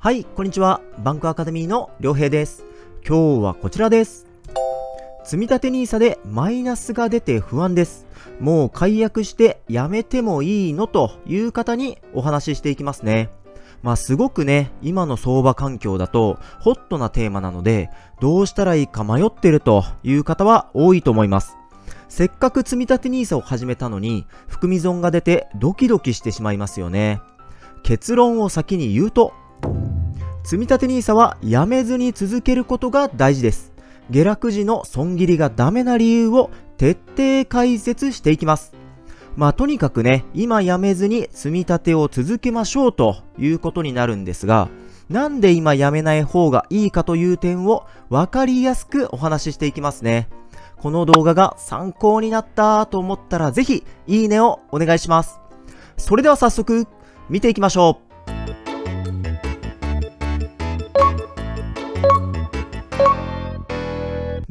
はい、こんにちは。バンクアカデミーの良平です。今日はこちらです。積立 NISA でマイナスが出て不安です。もう解約してやめてもいいのという方にお話ししていきますね。まあすごくね、今の相場環境だとホットなテーマなので、どうしたらいいか迷ってるという方は多いと思います。せっかく積立 NISA を始めたのに、含み損が出てドキドキしてしまいますよね。結論を先に言うと、積立 NISA はやめずに続けることが大事です。下落時の損切りがダメな理由を徹底解説していきます。まあ、とにかくね、今やめずに積み立てを続けましょうということになるんですが、なんで今やめない方がいいかという点を分かりやすくお話ししていきますね。この動画が参考になったと思ったらぜひ、いいねをお願いします。それでは早速、見ていきましょう。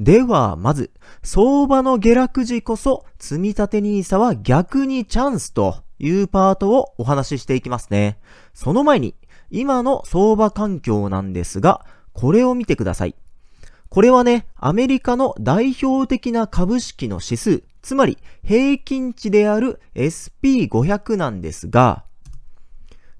では、まず、相場の下落時こそ、積立 NISA は逆にチャンスというパートをお話ししていきますね。その前に、今の相場環境なんですが、これを見てください。これはね、アメリカの代表的な株式の指数、つまり平均値である SP500 なんですが、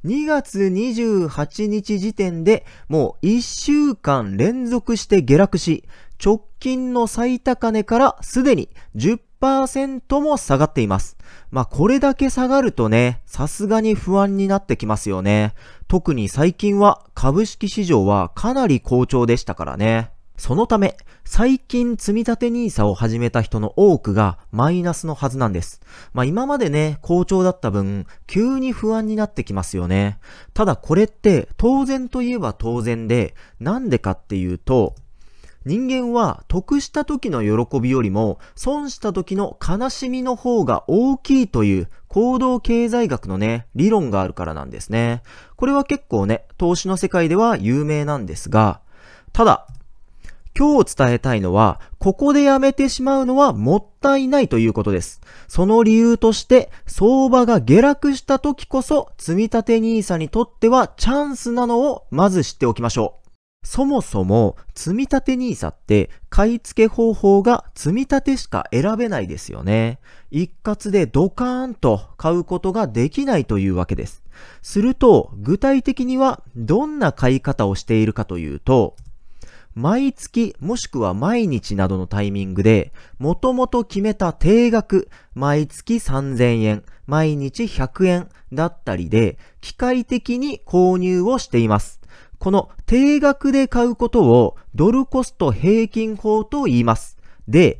2月28日時点でもう1週間連続して下落し、直近の最高値からすでに10%も下がっています。まあ、これだけ下がるとね、さすがに不安になってきますよね。特に最近は株式市場はかなり好調でしたからね。そのため、最近積み立 NISA を始めた人の多くがマイナスのはずなんです。まあ今までね、好調だった分、急に不安になってきますよね。ただこれって当然といえば当然で、なんでかっていうと、人間は得した時の喜びよりも損した時の悲しみの方が大きいという行動経済学のね、理論があるからなんですね。これは結構ね、投資の世界では有名なんですが、ただ、今日伝えたいのは、ここでやめてしまうのはもったいないということです。その理由として、相場が下落した時こそ、積立 NISA にとってはチャンスなのをまず知っておきましょう。そもそも、積立 NISA って、買い付け方法が積み立てしか選べないですよね。一括でドカーンと買うことができないというわけです。すると、具体的にはどんな買い方をしているかというと、毎月もしくは毎日などのタイミングで、もともと決めた定額、毎月3000円、毎日100円だったりで、機械的に購入をしています。この定額で買うことをドルコスト平均法と言います。で、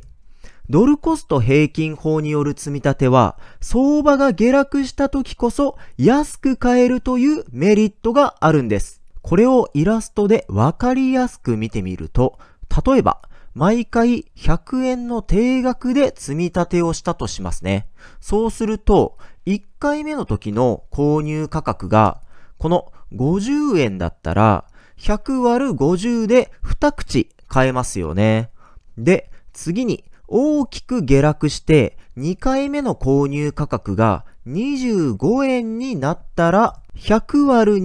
ドルコスト平均法による積み立ては、相場が下落した時こそ安く買えるというメリットがあるんです。これをイラストでわかりやすく見てみると、例えば、毎回100円の定額で積み立てをしたとしますね。そうすると、1回目の時の購入価格が、この50円だったら、100割る50で2口買えますよね。で、次に大きく下落して2回目の購入価格が25円になったら、100 ÷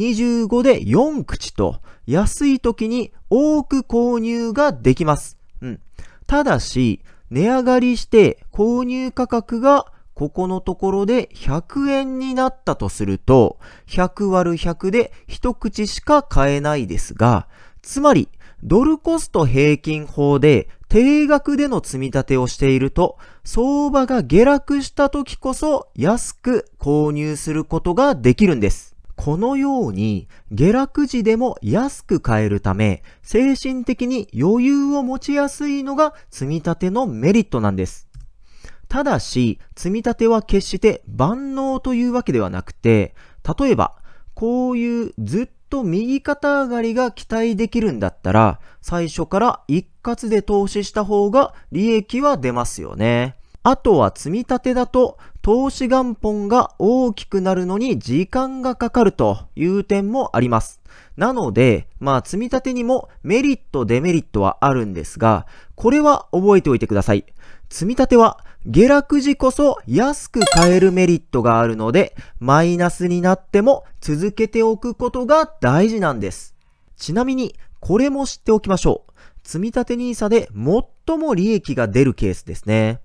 25で4口と、安い時に多く購入ができます。うん。ただし、値上がりして購入価格がここのところで100円になったとすると、100 ÷ 100で一口しか買えないですが、つまり、ドルコスト平均法で定額での積み立てをしていると、相場が下落した時こそ安く購入することができるんです。このように下落時でも安く買えるため、精神的に余裕を持ちやすいのが積み立てのメリットなんです。ただし、積み立ては決して万能というわけではなくて、例えば、こういうずっと右肩上がりが期待できるんだったら、最初から一括で投資した方が利益は出ますよね。あとは積み立てだと投資元本が大きくなるのに時間がかかるという点もあります。なので、まあ積み立てにもメリットデメリットはあるんですが、これは覚えておいてください。積み立ては下落時こそ安く買えるメリットがあるので、マイナスになっても続けておくことが大事なんです。ちなみに、これも知っておきましょう。積立 NISA で最も利益が出るケースですね。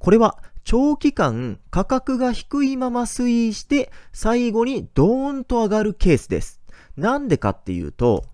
これは長期間価格が低いまま推移して最後にドーンと上がるケースです。なんでかっていうと、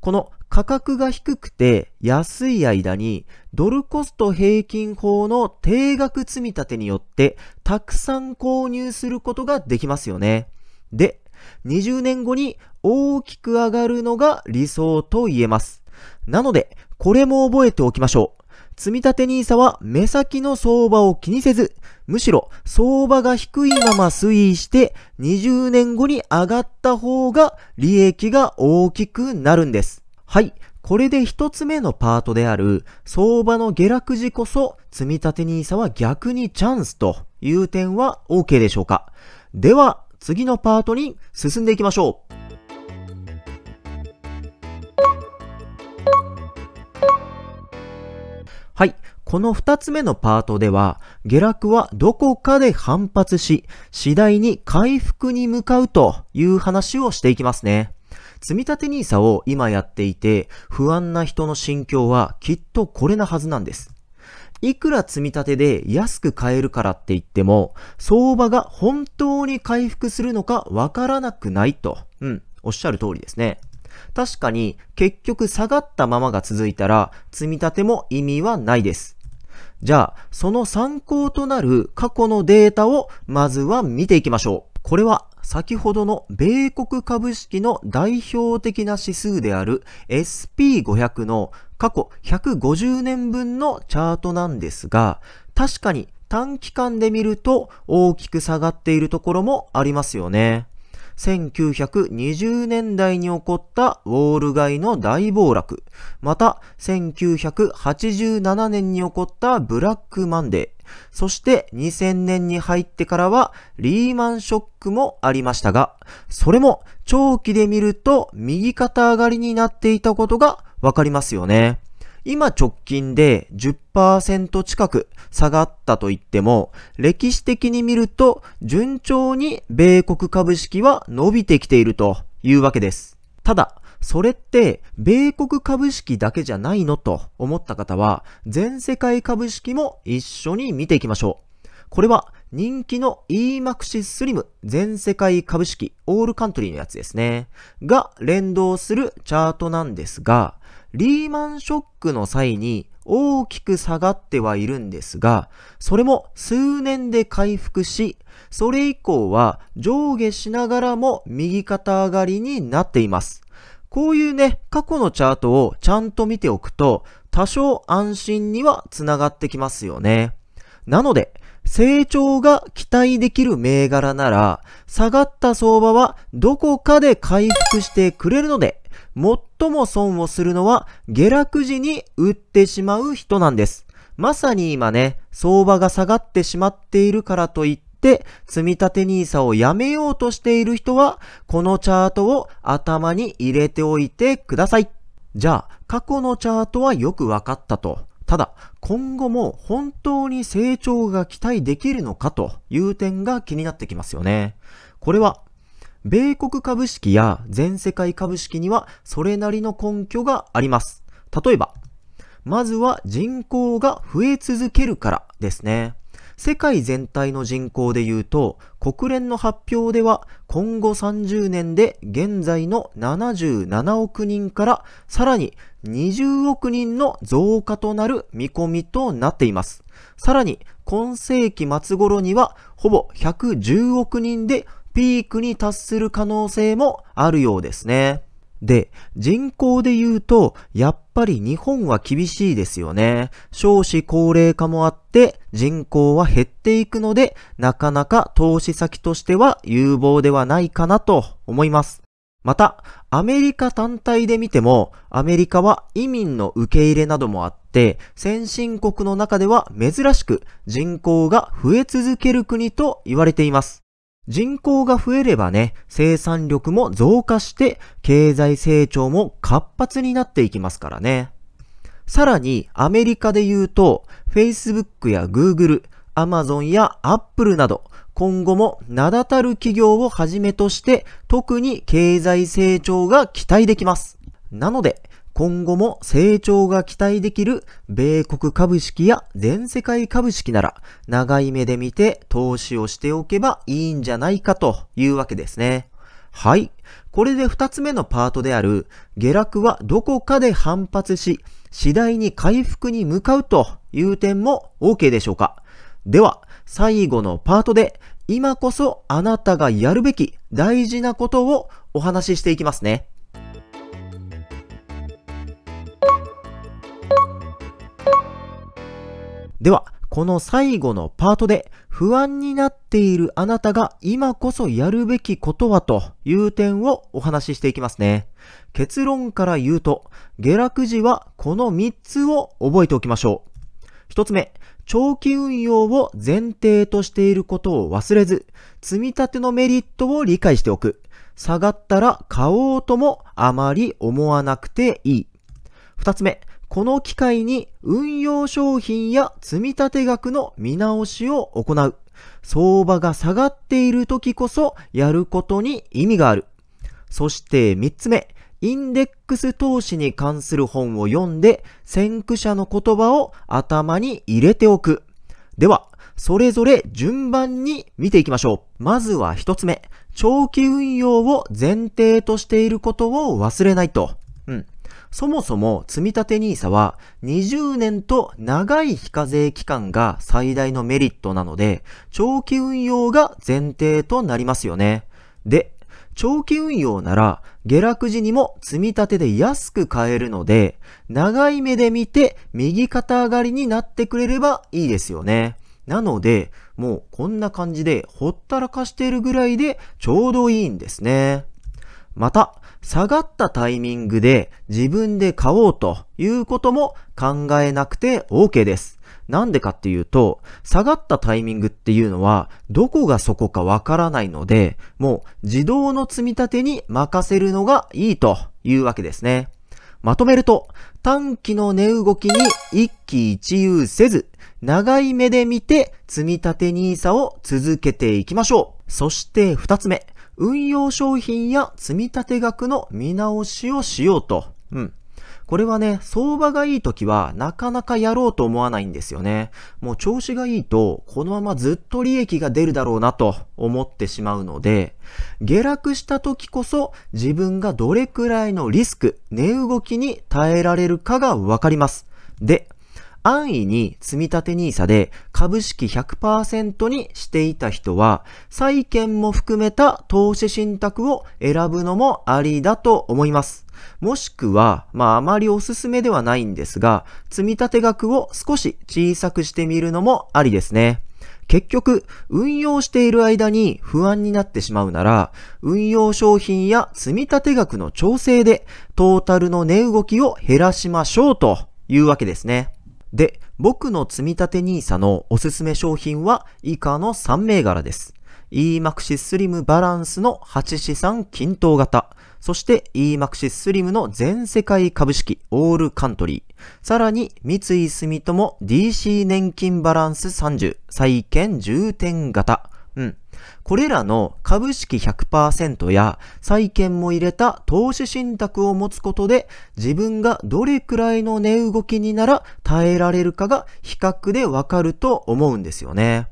この価格が低くて安い間にドルコスト平均法の定額積み立てによってたくさん購入することができますよね。で、20年後に大きく上がるのが理想と言えます。なので、これも覚えておきましょう。積み立 NISA は目先の相場を気にせず、むしろ相場が低いまま推移して20年後に上がった方が利益が大きくなるんです。はい。これで一つ目のパートである、相場の下落時こそ、積立 n i s は逆にチャンスという点は OK でしょうかでは、次のパートに進んでいきましょう。はい。この二つ目のパートでは、下落はどこかで反発し、次第に回復に向かうという話をしていきますね。積立 NISA を今やっていて不安な人の心境はきっとこれなはずなんです。いくら積み立てで安く買えるからって言っても、相場が本当に回復するのかわからなくないと。うん、おっしゃる通りですね。確かに結局下がったままが続いたら積み立ても意味はないです。じゃあ、その参考となる過去のデータをまずは見ていきましょう。これは先ほどの米国株式の代表的な指数である SP500 の過去150年分のチャートなんですが、確かに短期間で見ると大きく下がっているところもありますよね。1920年代に起こったウォール街の大暴落、また1987年に起こったブラックマンデー、そして2000年に入ってからはリーマンショックもありましたが、それも長期で見ると右肩上がりになっていたことがわかりますよね。今直近で10%近く下がったと言っても、歴史的に見ると順調に米国株式は伸びてきているというわけです。ただ、それって、米国株式だけじゃないのと思った方は、全世界株式も一緒に見ていきましょう。これは、人気の EMAXIS SLIM 全世界株式オールカントリーのやつですね。が連動するチャートなんですが、リーマンショックの際に大きく下がってはいるんですが、それも数年で回復し、それ以降は上下しながらも右肩上がりになっています。こういうね、過去のチャートをちゃんと見ておくと、多少安心にはつながってきますよね。なので、成長が期待できる銘柄なら、下がった相場はどこかで回復してくれるので、最も損をするのは下落時に売ってしまう人なんです。まさに今ね、相場が下がってしまっているからといって、、積み立て NISA をやめようとしている人は、このチャートを頭に入れておいてください。じゃあ、過去のチャートはよく分かったと。ただ、今後も本当に成長が期待できるのかという点が気になってきますよね。これは、米国株式や全世界株式にはそれなりの根拠があります。例えば、まずは人口が増え続けるからですね。世界全体の人口で言うと、国連の発表では今後30年で現在の77億人からさらに20億人の増加となる見込みとなっています。さらに今世紀末頃にはほぼ110億人でピークに達する可能性もあるようですね。で、人口で言うと、やっぱり日本は厳しいですよね。少子高齢化もあって、人口は減っていくので、なかなか投資先としては有望ではないかなと思います。また、アメリカ単体で見ても、アメリカは移民の受け入れなどもあって、先進国の中では珍しく人口が増え続ける国と言われています。人口が増えればね、生産力も増加して、経済成長も活発になっていきますからね。さらに、アメリカで言うと、Facebook や Google、Amazon や Apple など、今後も名だたる企業をはじめとして、特に経済成長が期待できます。なので、今後も成長が期待できる米国株式や全世界株式なら長い目で見て投資をしておけばいいんじゃないかというわけですね。はい。これで2つ目のパートである下落はどこかで反発し次第に回復に向かうという点も OK でしょうか。では最後のパートで今こそあなたがやるべき大事なことをお話ししていきますね。では、この最後のパートで不安になっているあなたが今こそやるべきことはという点をお話ししていきますね。結論から言うと、下落時はこの3つを覚えておきましょう。1つ目、長期運用を前提としていることを忘れず、積み立てのメリットを理解しておく。下がったら買おうともあまり思わなくていい。2つ目、この機会に運用商品や積立額の見直しを行う。相場が下がっている時こそやることに意味がある。そして三つ目、インデックス投資に関する本を読んで先駆者の言葉を頭に入れておく。では、それぞれ順番に見ていきましょう。まずは一つ目、長期運用を前提としていることを忘れないと。うん。そもそも積立 NISA は20年と長い非課税期間が最大のメリットなので、長期運用が前提となりますよね。で、長期運用なら下落時にも積み立てで安く買えるので、長い目で見て右肩上がりになってくれればいいですよね。なので、もうこんな感じでほったらかしているぐらいでちょうどいいんですね。また、下がったタイミングで自分で買おうということも考えなくて OK です。なんでかっていうと、下がったタイミングっていうのは、どこがそこかわからないので、もう自動の積み立てに任せるのがいいというわけですね。まとめると、短期の値動きに一喜一憂せず、長い目で見て積み立て NISA を続けていきましょう。そして二つ目。運用商品や積立額の見直しをしようと。うん。これはね、相場がいい時はなかなかやろうと思わないんですよね。もう調子がいいと、このままずっと利益が出るだろうなと思ってしまうので、下落した時こそ自分がどれくらいのリスク、値動きに耐えられるかがわかります。で、安易に積立 NISA で株式100%にしていた人は、債券も含めた投資信託を選ぶのもありだと思います。もしくは、まああまりおすすめではないんですが、積立額を少し小さくしてみるのもありですね。結局、運用している間に不安になってしまうなら、運用商品や積立額の調整で、トータルの値動きを減らしましょうというわけですね。で、僕の積立 NISA のおすすめ商品は以下の3銘柄です。EMAXIS SLIM バランスの8資産均等型。そして EMAXIS SLIM の全世界株式オールカントリー。さらに三井住友 DC 年金バランス30、債券重点型。これらの株式100%や債券も入れた投資信託を持つことで自分がどれくらいの値動きになら耐えられるかが比較でわかると思うんですよね。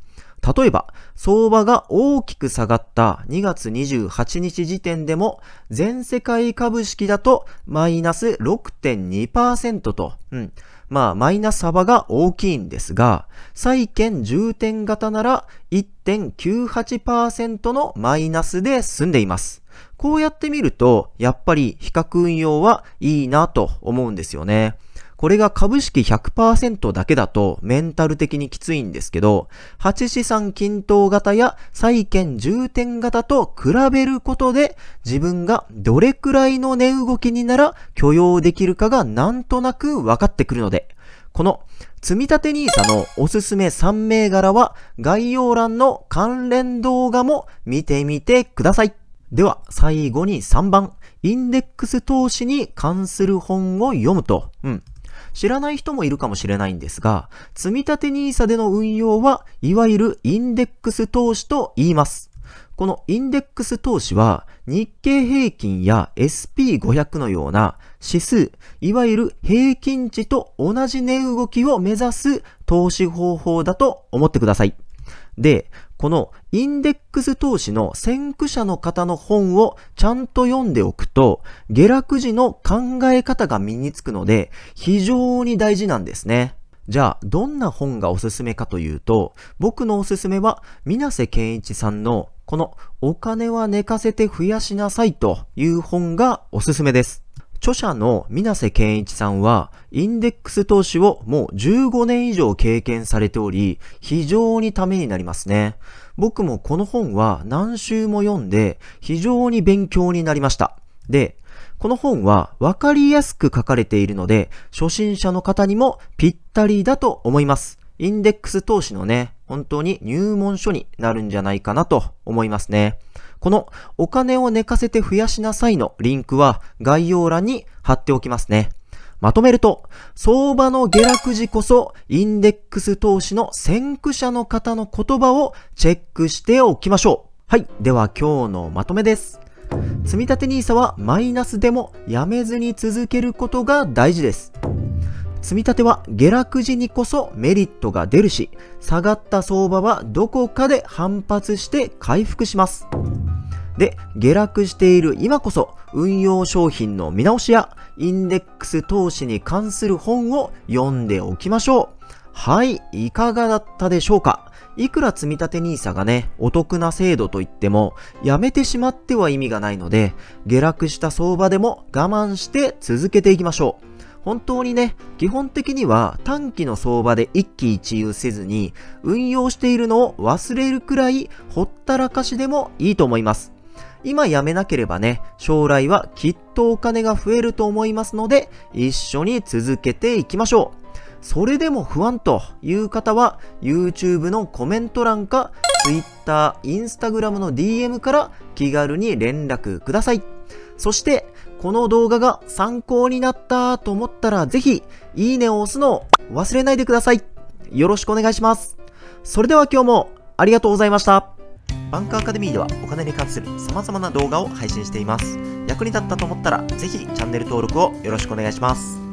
例えば、相場が大きく下がった2月28日時点でも、全世界株式だとマイナス6.2%と、うん、まあ、マイナス幅が大きいんですが、債券重点型なら1.98%のマイナスで済んでいます。こうやってみると、やっぱり比較運用はいいなと思うんですよね。これが株式100%だけだとメンタル的にきついんですけど、8資産均等型や債券重点型と比べることで自分がどれくらいの値動きになら許容できるかがなんとなく分かってくるので、この積立 NISA のおすすめ3銘柄は概要欄の関連動画も見てみてください。では最後に3番、インデックス投資に関する本を読むと、うん、知らない人もいるかもしれないんですが、積立 NISA での運用は、いわゆるインデックス投資と言います。このインデックス投資は、日経平均や SP500 のような指数、いわゆる平均値と同じ値動きを目指す投資方法だと思ってください。で、このインデックス投資の先駆者の方の本をちゃんと読んでおくと、下落時の考え方が身につくので、非常に大事なんですね。じゃあ、どんな本がおすすめかというと、僕のおすすめは、水瀬健一さんの、この、お金は寝かせて増やしなさいという本がおすすめです。著者の水瀬健一さんは、インデックス投資をもう15年以上経験されており、非常にためになりますね。僕もこの本は何週も読んで、非常に勉強になりました。で、この本は分かりやすく書かれているので、初心者の方にもぴったりだと思います。インデックス投資のね、本当に入門書になるんじゃないかなと思いますね。このお金を寝かせて増やしなさいのリンクは概要欄に貼っておきますね。まとめると、相場の下落時こそインデックス投資の先駆者の方の言葉をチェックしておきましょう。はい。では今日のまとめです。積立 NISA はマイナスでもやめずに続けることが大事です。積み立ては下落時にこそメリットが出るし、下がった相場はどこかで反発して回復します。で、下落している今こそ運用商品の見直しやインデックス投資に関する本を読んでおきましょう。はい、いかがだったでしょうかいくら積立 NISA がね、お得な制度といっても、やめてしまっては意味がないので、下落した相場でも我慢して続けていきましょう。本当にね、基本的には短期の相場で一喜一憂せずに、運用しているのを忘れるくらいほったらかしでもいいと思います。今やめなければね、将来はきっとお金が増えると思いますので、一緒に続けていきましょう。それでも不安という方は、YouTube のコメント欄か、Twitter、Instagram の DM から気軽に連絡ください。そして、この動画が参考になったと思ったらぜひ、いいねを押すのを忘れないでください。よろしくお願いします。それでは今日もありがとうございました。バンクアカデミーではお金に関する様々な動画を配信しています。役に立ったと思ったらぜひチャンネル登録をよろしくお願いします。